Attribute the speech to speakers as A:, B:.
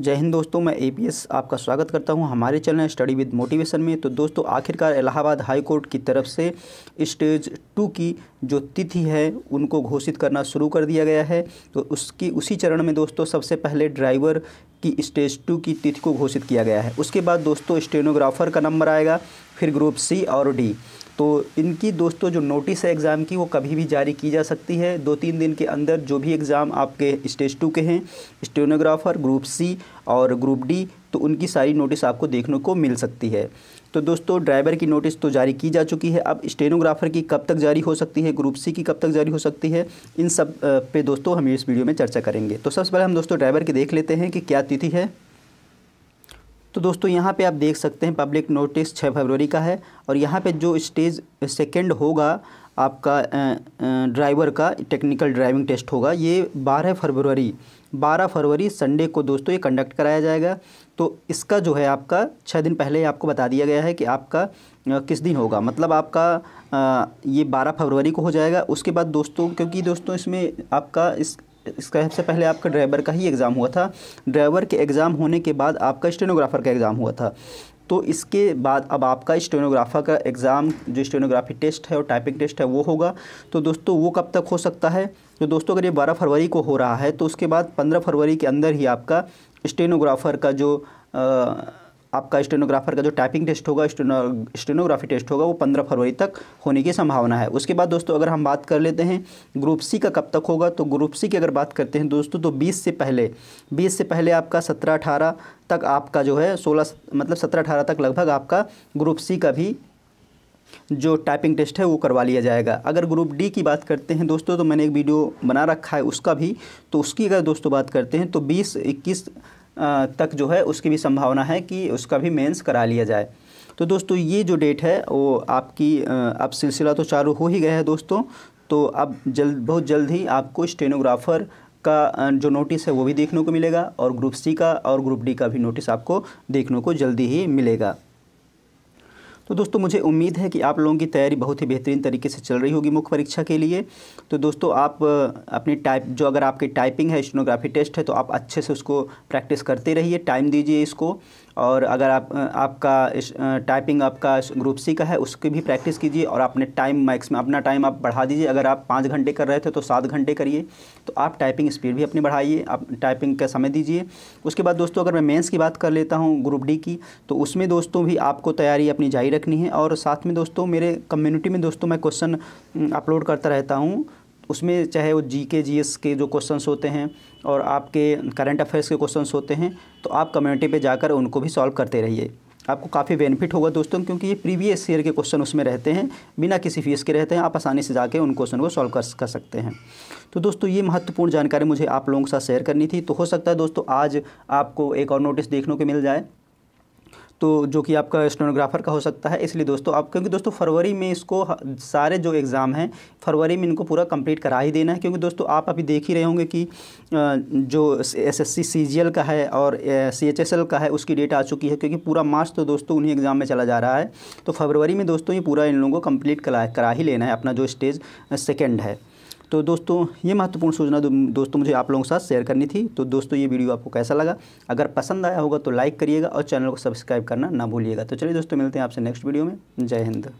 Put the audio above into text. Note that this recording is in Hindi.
A: जय हिंद दोस्तों मैं एपीएस आपका स्वागत करता हूं हमारे चैनल स्टडी विद मोटिवेशन में तो दोस्तों आखिरकार इलाहाबाद हाई कोर्ट की तरफ से स्टेज टू की जो तिथि है उनको घोषित करना शुरू कर दिया गया है तो उसकी उसी चरण में दोस्तों सबसे पहले ड्राइवर की स्टेज टू की तिथि को घोषित किया गया है उसके बाद दोस्तों स्टेनोग्राफर का नंबर आएगा फिर ग्रुप सी और डी तो इनकी दोस्तों जो नोटिस है एग्ज़ाम की वो कभी भी जारी की जा सकती है दो तीन दिन के अंदर जो भी एग्ज़ाम आपके स्टेज टू के हैं स्टेनोग्राफर ग्रुप सी और ग्रुप डी तो उनकी सारी नोटिस आपको देखने को मिल सकती है तो दोस्तों ड्राइवर की नोटिस तो जारी की जा चुकी है अब स्टेनोग्राफर की कब तक जारी हो सकती है ग्रुप सी की कब तक जारी हो सकती है इन सब पे दोस्तों हम इस वीडियो में चर्चा करेंगे तो सबसे पहले हम दोस्तों ड्राइवर की देख लेते हैं कि क्या तिथि है तो दोस्तों यहाँ पे आप देख सकते हैं पब्लिक नोटिस 6 फरवरी का है और यहाँ पे जो स्टेज सेकंड होगा आपका ड्राइवर का टेक्निकल ड्राइविंग टेस्ट होगा ये 12 फरवरी 12 फरवरी संडे को दोस्तों ये कंडक्ट कराया जाएगा तो इसका जो है आपका छः दिन पहले आपको बता दिया गया है कि आपका किस दिन होगा मतलब आपका ये 12 फरवरी को हो जाएगा उसके बाद दोस्तों क्योंकि दोस्तों इसमें आपका इस इसका सबसे पहले आपका ड्राइवर का ही एग्ज़ाम हुआ था ड्राइवर के एग्ज़ाम होने के बाद आपका स्टेनोग्राफ़र का एग्ज़ाम हुआ था तो इसके बाद अब आपका स्टेनोग्राफर का एग्ज़ाम जो स्टेनोग्राफी टेस्ट है और टाइपिंग टेस्ट है वो होगा तो दोस्तों वो कब तक हो सकता है तो दोस्तों अगर ये बारह फरवरी को हो रहा है तो उसके बाद पंद्रह फरवरी के अंदर ही आपका स्टेनोग्राफर का जो आ, आपका स्टेनोग्राफर का जो टाइपिंग टेस्ट होगा स्टेनोग्राफी टेस्ट होगा वो पंद्रह फरवरी तक होने की संभावना है उसके बाद दोस्तों अगर हम बात कर लेते हैं ग्रुप सी का कब तक होगा तो ग्रुप सी की अगर बात करते हैं दोस्तों तो बीस से पहले बीस से पहले आपका सत्रह अठारह तक आपका जो है सोलह मतलब सत्रह अठारह तक लगभग आपका ग्रुप सी का भी जो टाइपिंग टेस्ट है वो करवा लिया जाएगा अगर ग्रुप डी की बात करते हैं दोस्तों तो मैंने एक वीडियो बना रखा है उसका भी तो उसकी अगर दोस्तों बात करते हैं तो बीस इक्कीस तक जो है उसकी भी संभावना है कि उसका भी मेंस करा लिया जाए तो दोस्तों ये जो डेट है वो आपकी अब सिलसिला तो चालू हो ही गया है दोस्तों तो अब जल्द बहुत जल्द ही आपको स्टेनोग्राफर का जो नोटिस है वो भी देखने को मिलेगा और ग्रुप सी का और ग्रुप डी का भी नोटिस आपको देखने को जल्दी ही मिलेगा तो दोस्तों मुझे उम्मीद है कि आप लोगों की तैयारी बहुत ही बेहतरीन तरीके से चल रही होगी मुख्य परीक्षा के लिए तो दोस्तों आप अपनी टाइप जो अगर आपकी टाइपिंग है स्टेनोग्राफी टेस्ट है तो आप अच्छे से उसको प्रैक्टिस करते रहिए टाइम दीजिए इसको और अगर आप आपका इस टाइपिंग आपका ग्रुप सी का है उसकी भी प्रैक्टिस कीजिए और अपने टाइम मैक्स में अपना टाइम आप बढ़ा दीजिए अगर आप पाँच घंटे कर रहे थे तो सात घंटे करिए तो आप टाइपिंग स्पीड भी अपनी बढ़ाइए आप टाइपिंग का समय दीजिए उसके बाद दोस्तों अगर मैं मेंस की बात कर लेता हूँ ग्रुप डी की तो उसमें दोस्तों भी आपको तैयारी अपनी जारी रखनी है और साथ में दोस्तों मेरे कम्युनिटी में दोस्तों मैं क्वेश्चन अपलोड करता रहता हूँ उसमें चाहे वो जी के जी एस के जो क्वेश्चंस होते हैं और आपके करंट अफेयर्स के क्वेश्चंस होते हैं तो आप कम्युनिटी पे जाकर उनको भी सॉल्व करते रहिए आपको काफ़ी बेनिफिट होगा दोस्तों क्योंकि ये प्रीवियस ईयर के क्वेश्चन उसमें रहते हैं बिना किसी फीस के रहते हैं आप आसानी से जाके उन क्वेश्चन को सॉल्व कर कर सकते हैं तो दोस्तों ये महत्वपूर्ण जानकारी मुझे आप लोगों के साथ शेयर करनी थी तो हो सकता है दोस्तों आज आपको एक और नोटिस देखने को मिल जाए तो जो कि आपका स्टेनोग्राफर का हो सकता है इसलिए दोस्तों आप क्योंकि दोस्तों फरवरी में इसको सारे जो एग्ज़ाम हैं फरवरी में इनको पूरा कंप्लीट करा ही देना है क्योंकि दोस्तों आप अभी देख ही रहे होंगे कि जो एस एस सी का है और सी एच एस एल का है उसकी डेट आ चुकी है क्योंकि पूरा मार्च तो दोस्तों उन्हीं एग्ज़ाम में चला जा रहा है तो फरवरी में दोस्तों ये पूरा इन लोगों को कम्प्लीट करा करा ही लेना है अपना जो स्टेज सेकेंड है तो दोस्तों ये महत्वपूर्ण सूचना दोस्तों मुझे आप लोगों के साथ शेयर करनी थी तो दोस्तों ये वीडियो आपको कैसा लगा अगर पसंद आया होगा तो लाइक करिएगा और चैनल को सब्सक्राइब करना ना भूलिएगा तो चलिए दोस्तों मिलते हैं आपसे नेक्स्ट वीडियो में जय हिंद